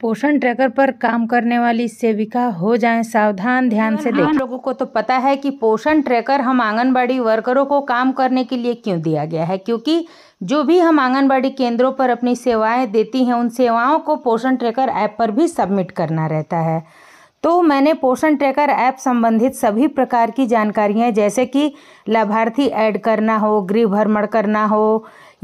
पोषण ट्रैकर पर काम करने वाली सेविका हो जाएं सावधान ध्यान से हाँ, देखें लोगों को तो पता है कि पोषण ट्रैकर हम आंगनबाड़ी वर्करों को काम करने के लिए क्यों दिया गया है क्योंकि जो भी हम आंगनबाड़ी केंद्रों पर अपनी सेवाएं देती हैं उन सेवाओं को पोषण ट्रैकर ऐप पर भी सबमिट करना रहता है तो मैंने पोषण ट्रैकर ऐप संबंधित सभी प्रकार की जानकारियाँ जैसे कि लाभार्थी ऐड करना हो गृह भ्रमण करना हो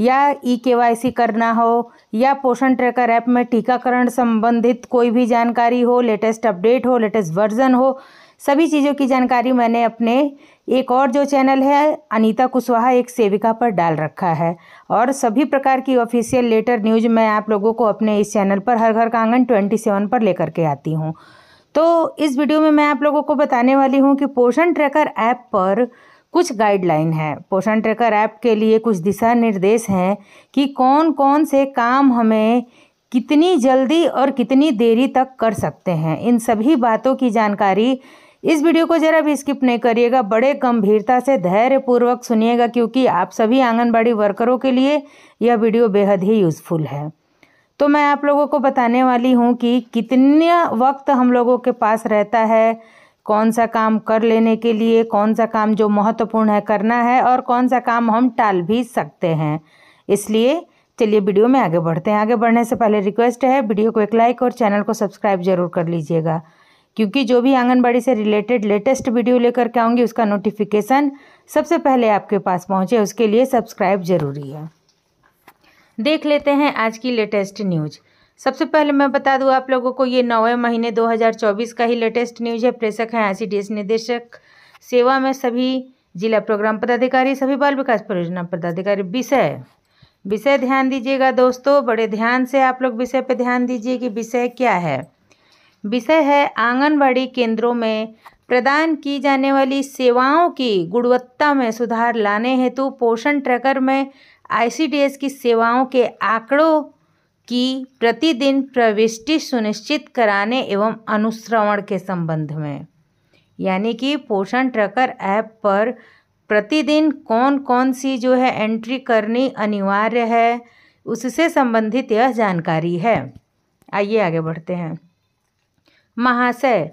या ई e के करना हो या पोषण ट्रैकर ऐप में टीकाकरण संबंधित कोई भी जानकारी हो लेटेस्ट अपडेट हो लेटेस्ट वर्जन हो सभी चीज़ों की जानकारी मैंने अपने एक और जो चैनल है अनीता कुशवाहा एक सेविका पर डाल रखा है और सभी प्रकार की ऑफिशियल लेटर न्यूज मैं आप लोगों को अपने इस चैनल पर हर घर का आंगन ट्वेंटी सेवन पर लेकर के आती हूँ तो इस वीडियो में मैं आप लोगों को बताने वाली हूँ कि पोषण ट्रैकर ऐप पर कुछ गाइडलाइन है पोषण ट्रैकर ऐप के लिए कुछ दिशा निर्देश हैं कि कौन कौन से काम हमें कितनी जल्दी और कितनी देरी तक कर सकते हैं इन सभी बातों की जानकारी इस वीडियो को ज़रा भी स्किप नहीं करिएगा बड़े गंभीरता से धैर्यपूर्वक सुनिएगा क्योंकि आप सभी आंगनबाड़ी वर्करों के लिए यह वीडियो बेहद ही यूज़फुल है तो मैं आप लोगों को बताने वाली हूँ कि कितना वक्त हम लोगों के पास रहता है कौन सा काम कर लेने के लिए कौन सा काम जो महत्वपूर्ण है करना है और कौन सा काम हम टाल भी सकते हैं इसलिए चलिए वीडियो में आगे बढ़ते हैं आगे बढ़ने से पहले रिक्वेस्ट है वीडियो को एक लाइक और चैनल को सब्सक्राइब जरूर कर लीजिएगा क्योंकि जो भी आंगनबाड़ी से रिलेटेड लेटेस्ट वीडियो लेकर के आऊँगी उसका नोटिफिकेशन सबसे पहले आपके पास पहुँचे उसके लिए सब्सक्राइब जरूरी है देख लेते हैं आज की लेटेस्ट न्यूज़ सबसे पहले मैं बता दूं आप लोगों को ये नौवें महीने 2024 का ही लेटेस्ट न्यूज है प्रेषक हैं आई सी निदेशक सेवा में सभी जिला प्रोग्राम पदाधिकारी सभी बाल विकास परियोजना पदाधिकारी विषय विषय ध्यान दीजिएगा दोस्तों बड़े ध्यान से आप लोग विषय पर ध्यान दीजिए कि विषय क्या है विषय है आंगनबाड़ी केंद्रों में प्रदान की जाने वाली सेवाओं की गुणवत्ता में सुधार लाने हेतु पोषण ट्रैकर में आईसीडीएस की सेवाओं के आंकड़ों की प्रतिदिन प्रविष्टि सुनिश्चित कराने एवं अनुश्रवण के संबंध में यानी कि पोषण ट्रकर ऐप पर प्रतिदिन कौन कौन सी जो है एंट्री करनी अनिवार्य है उससे संबंधित यह जानकारी है आइए आगे बढ़ते हैं महाशय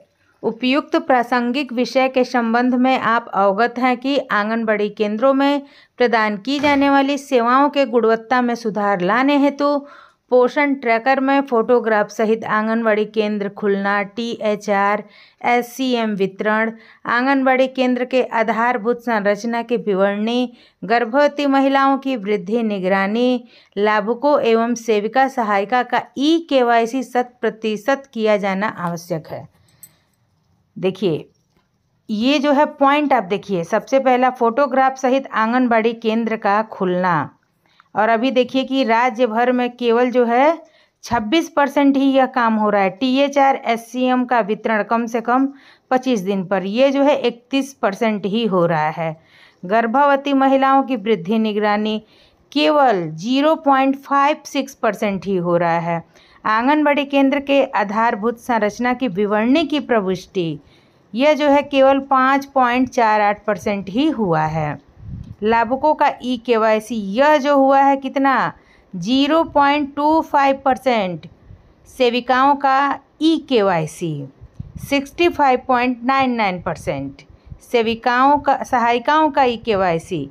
उपयुक्त प्रासंगिक विषय के संबंध में आप अवगत हैं कि आंगनबाड़ी केंद्रों में प्रदान की जाने वाली सेवाओं के गुणवत्ता में सुधार लाने हेतु तो पोषण ट्रैकर में फोटोग्राफ सहित आंगनबाड़ी केंद्र खुलना T H R S C M वितरण आंगनबाड़ी केंद्र के आधारभूत संरचना की विवरणी गर्भवती महिलाओं की वृद्धि निगरानी लाभुकों एवं सेविका सहायिका का ई के वाई सी शत प्रतिशत किया जाना आवश्यक है देखिए ये जो है पॉइंट आप देखिए सबसे पहला फोटोग्राफ सहित आंगनबाड़ी केंद्र का खुलना और अभी देखिए कि राज्य भर में केवल जो है 26 परसेंट ही यह काम हो रहा है T H R S C M का वितरण कम से कम 25 दिन पर यह जो है 31 परसेंट ही हो रहा है गर्भवती महिलाओं की वृद्धि निगरानी केवल 0.56 परसेंट ही हो रहा है आंगनबाड़ी केंद्र के आधारभूत संरचना की विवरणी की प्रविष्टि यह जो है केवल 5.48 परसेंट ही हुआ है लाभुकों का ई e के यह जो हुआ है कितना zero point two five percent सेविकाओं का E K Y C sixty five point nine nine percent सेविकाओं का सहायिकाओं का ई के वाई सी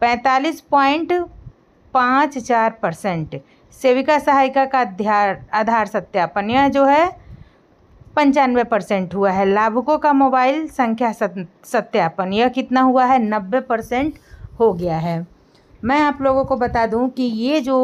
पैंतालीस पॉइंट पाँच चार परसेंट सेविका सहायिका का आधार सत्यापन यह जो है पंचानवे परसेंट हुआ है लाभुकों का मोबाइल संख्या सत्यापन यह कितना हुआ है नब्बे परसेंट हो गया है मैं आप लोगों को बता दूं कि ये जो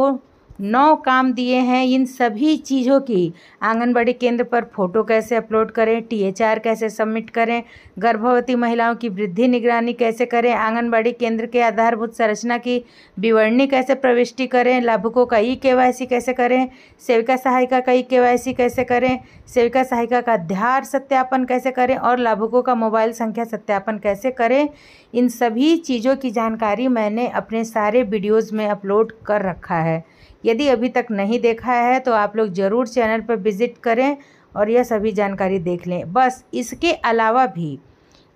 नौ काम दिए हैं इन सभी चीज़ों की आंगनबाड़ी केंद्र पर फोटो कैसे अपलोड करें टीएचआर कैसे सबमिट करें गर्भवती महिलाओं की वृद्धि निगरानी कैसे करें आंगनबाड़ी केंद्र के आधारभूत संरचना की विवरणी कैसे प्रविष्टि करें लाभुकों का ई के कैसे करें सेविका सहायिका का ई के कैसे करें सेविका सहायिका का आधार सत्यापन कैसे करें और लाभुकों का मोबाइल संख्या सत्यापन कैसे करें इन सभी चीज़ों की जानकारी मैंने अपने सारे वीडियोज़ में अपलोड कर रखा है यदि अभी तक नहीं देखा है तो आप लोग ज़रूर चैनल पर विज़िट करें और यह सभी जानकारी देख लें बस इसके अलावा भी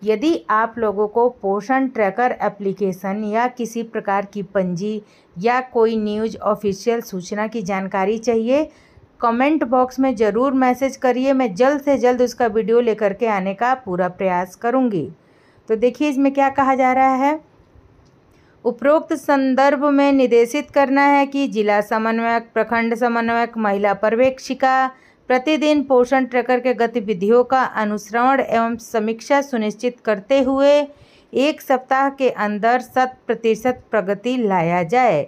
यदि आप लोगों को पोषण ट्रैकर एप्लीकेशन या किसी प्रकार की पंजी या कोई न्यूज ऑफिशियल सूचना की जानकारी चाहिए कमेंट बॉक्स में ज़रूर मैसेज करिए मैं जल्द से जल्द उसका वीडियो लेकर के आने का पूरा प्रयास करूँगी तो देखिए इसमें क्या कहा जा रहा है उपरोक्त संदर्भ में निर्देशित करना है कि जिला समन्वयक प्रखंड समन्वयक महिला पर्यवेक्षिका प्रतिदिन पोषण ट्रैकर के गतिविधियों का अनुसरण एवं समीक्षा सुनिश्चित करते हुए एक सप्ताह के अंदर शत प्रतिशत प्रगति लाया जाए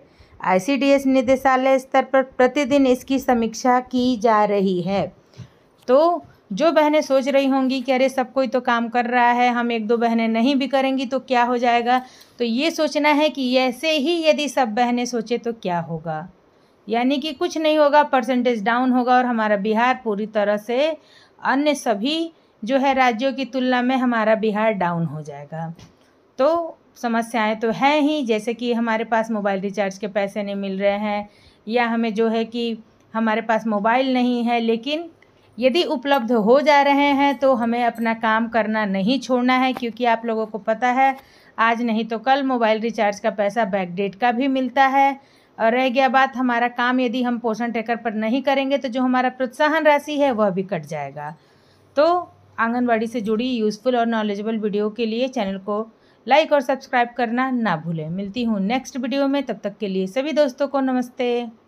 आईसीडीएस निदेशालय स्तर पर प्रतिदिन इसकी समीक्षा की जा रही है तो जो बहनें सोच रही होंगी कि अरे सब कोई तो काम कर रहा है हम एक दो बहनें नहीं भी करेंगी तो क्या हो जाएगा तो ये सोचना है कि ऐसे ही यदि सब बहनें सोचे तो क्या होगा यानी कि कुछ नहीं होगा परसेंटेज डाउन होगा और हमारा बिहार पूरी तरह से अन्य सभी जो है राज्यों की तुलना में हमारा बिहार डाउन हो जाएगा तो समस्याएं तो हैं ही जैसे कि हमारे पास मोबाइल रिचार्ज के पैसे नहीं मिल रहे हैं या हमें जो है कि हमारे पास मोबाइल नहीं है लेकिन यदि उपलब्ध हो जा रहे हैं तो हमें अपना काम करना नहीं छोड़ना है क्योंकि आप लोगों को पता है आज नहीं तो कल मोबाइल रिचार्ज का पैसा बैकडेट का भी मिलता है और रह गया बात हमारा काम यदि हम पोषण ट्रेकर पर नहीं करेंगे तो जो हमारा प्रोत्साहन राशि है वह भी कट जाएगा तो आंगनबाड़ी से जुड़ी यूज़फुल और नॉलेजेबल वीडियो के लिए चैनल को लाइक और सब्सक्राइब करना ना भूलें मिलती हूँ नेक्स्ट वीडियो में तब तक के लिए सभी दोस्तों को नमस्ते